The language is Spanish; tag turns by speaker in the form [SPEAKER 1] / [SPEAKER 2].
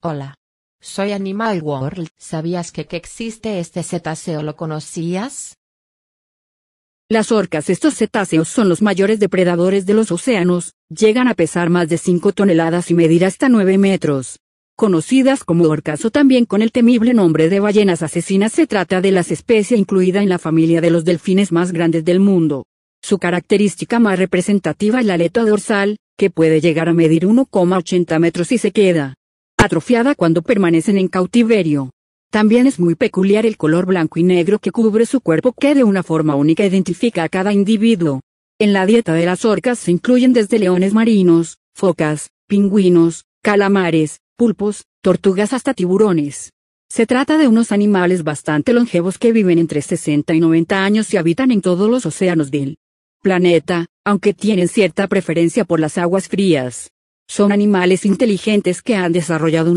[SPEAKER 1] Hola. Soy Animal World. ¿Sabías que, existe este cetáceo? ¿Lo
[SPEAKER 2] conocías? Las orcas, estos cetáceos son los mayores depredadores de los océanos, llegan a pesar más de 5 toneladas y medir hasta 9 metros. Conocidas como orcas o también con el temible nombre de ballenas asesinas, se trata de las especies incluida en la familia de los delfines más grandes del mundo. Su característica más representativa es la aleta dorsal, que puede llegar a medir 1,80 metros y se queda atrofiada cuando permanecen en cautiverio. También es muy peculiar el color blanco y negro que cubre su cuerpo que de una forma única identifica a cada individuo. En la dieta de las orcas se incluyen desde leones marinos, focas, pingüinos, calamares, pulpos, tortugas hasta tiburones. Se trata de unos animales bastante longevos que viven entre 60 y 90 años y habitan en todos los océanos del planeta, aunque tienen cierta preferencia por las aguas frías. Son animales inteligentes que han desarrollado un